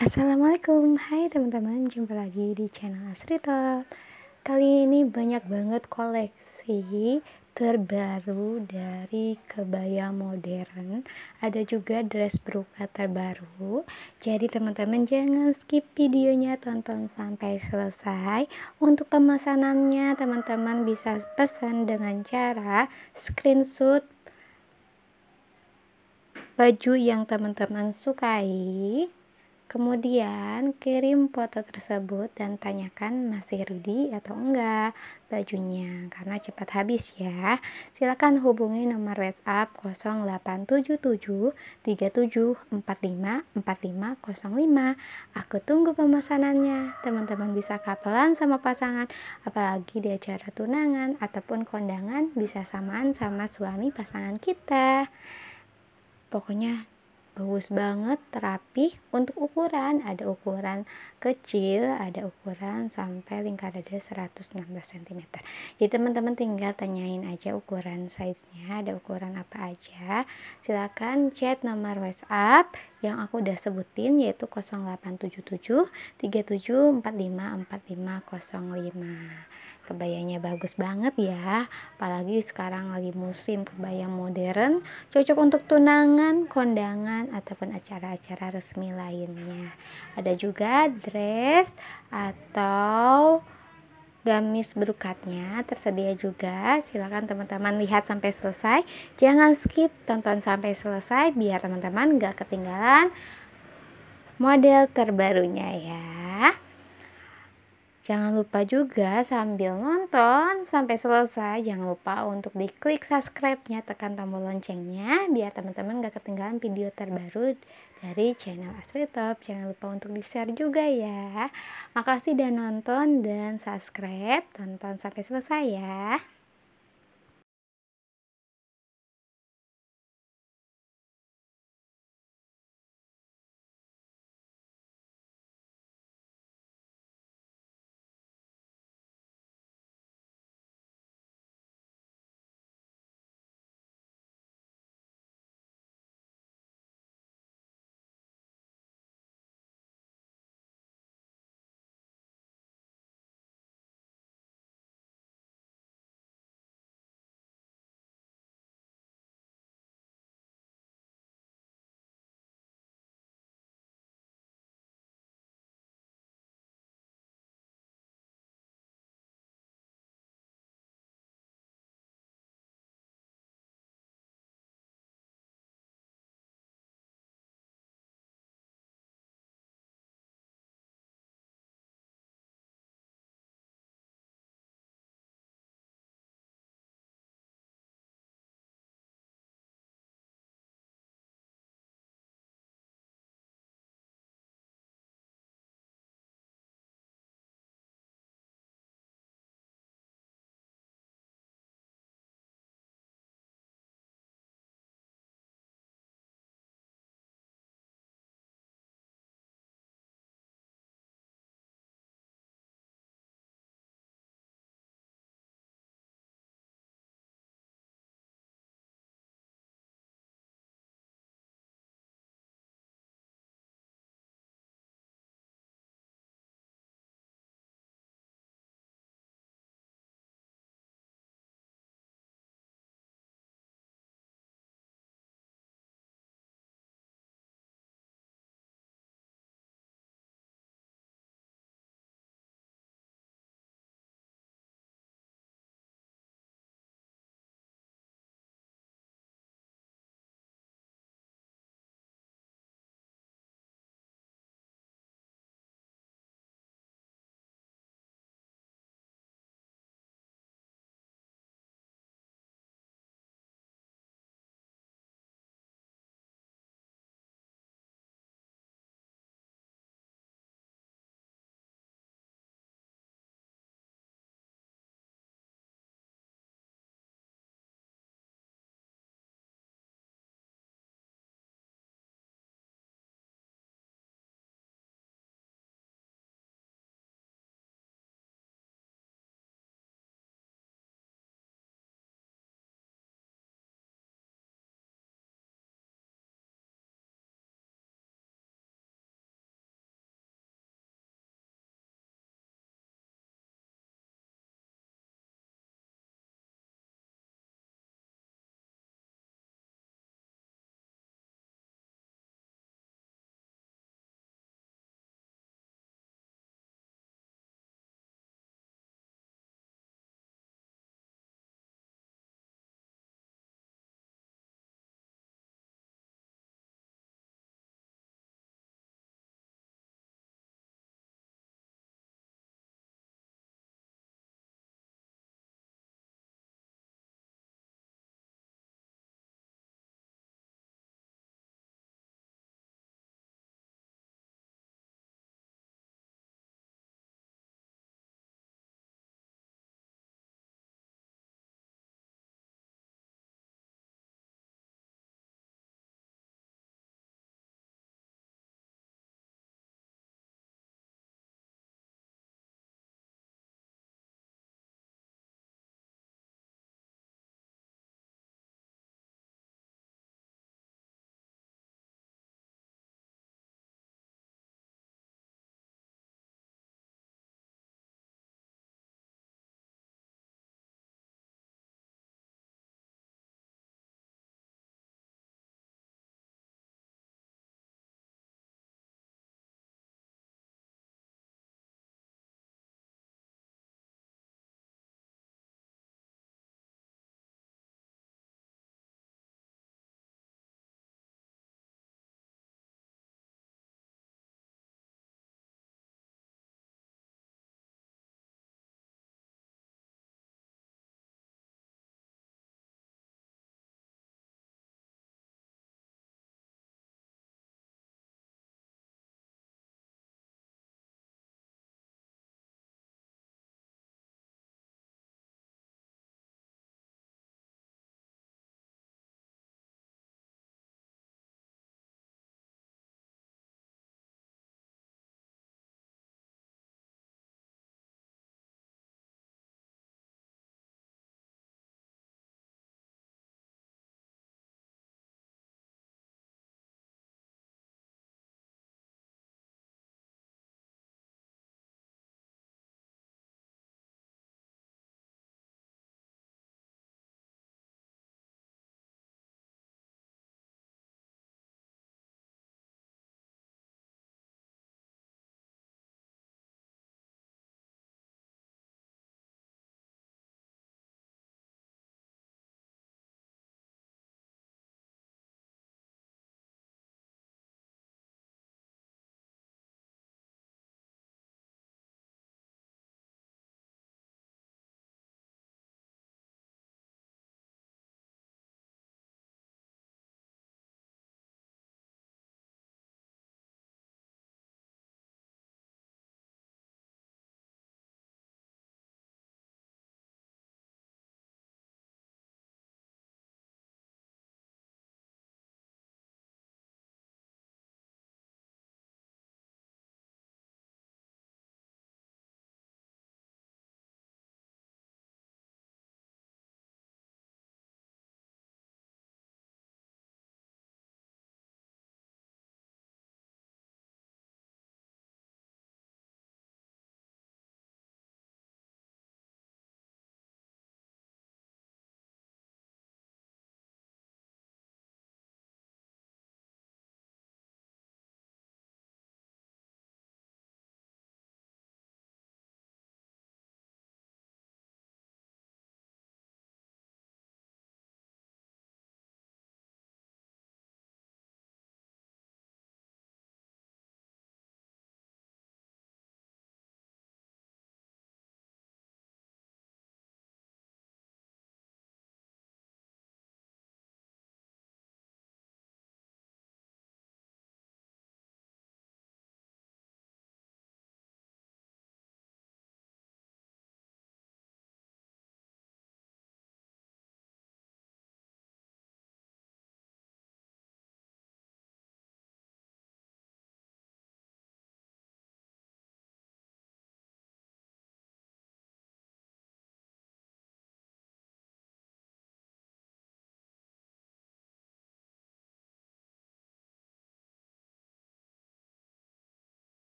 Assalamualaikum, hai teman-teman, jumpa lagi di channel Asri Talk. Kali ini banyak banget koleksi terbaru dari kebaya modern. Ada juga dress brokat terbaru. Jadi teman-teman jangan skip videonya, tonton sampai selesai. Untuk pemesanannya teman-teman bisa pesan dengan cara screenshot baju yang teman-teman sukai Kemudian kirim foto tersebut dan tanyakan masih ready atau enggak bajunya karena cepat habis ya. Silakan hubungi nomor WhatsApp 0877 3745 4505. Aku tunggu pemesanannya. Teman-teman bisa kapelan sama pasangan, apalagi di acara tunangan ataupun kondangan bisa samaan sama suami pasangan kita. Pokoknya bagus banget rapi untuk ukuran ada ukuran kecil ada ukuran sampai lingkar dada 116 cm jadi teman-teman tinggal tanyain aja ukuran size nya ada ukuran apa aja silahkan chat nomor whatsapp yang aku udah sebutin yaitu 0877 3745 4505 kebayanya bagus banget ya apalagi sekarang lagi musim kebaya modern cocok untuk tunangan kondangan ataupun acara-acara resmi lainnya ada juga dress atau gamis berukatnya tersedia juga. Silakan teman-teman lihat sampai selesai. Jangan skip, tonton sampai selesai biar teman-teman gak ketinggalan model terbarunya ya. Jangan lupa juga sambil nonton sampai selesai, jangan lupa untuk diklik subscribe-nya, tekan tombol loncengnya biar teman-teman gak ketinggalan video terbaru dari channel Asri Top. Jangan lupa untuk di-share juga ya. Makasih dan nonton dan subscribe. Tonton sampai selesai ya.